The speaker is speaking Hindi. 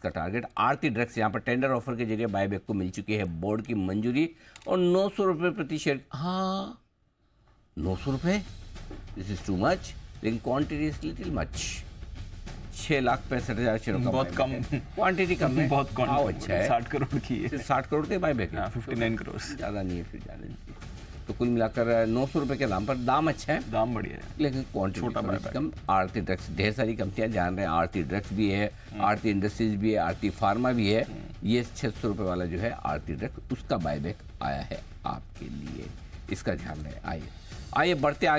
इसका टारगेट आरती ड्रग्स यहाँ पर टेंडर ऑफर के जरिए बायबैक को मिल चुकी है बोर्ड की मंजूरी और नौ सौ रुपये प्रति शेयर हाँ नौ सौ रुपये दिस इज टू मच लेकिन क्वान्टिटी इज लिटिल मच छः लाख पैंसठ हज़ार शेयर बहुत कम क्वांटिटी कम है बहुत कम अच्छा है साठ करोड़ की है साठ करोड़ के buy buyback fifty nine crore ज़्यादा नहीं है फिर ज़्यादा नहीं तो कुल मिलाकर नौ सौ रुपये के दाम पर दाम अच्छा है दाम बढ़िया है लेकिन क्वान्टिटी कम आरती ड्रग्स ढेर सारी कंपनियाँ जान रहे हैं आरती ड्रग्स भी है हम्म। आरती इंडस्ट्रीज भी है आरती फार्मा भी है हम्म। ये छः सौ रुपये वाला जो है आरती ड्रग्स उसका बायबैक आया है आपके लिए इसका ध्यान रहे आइए आइए बढ़ते आगे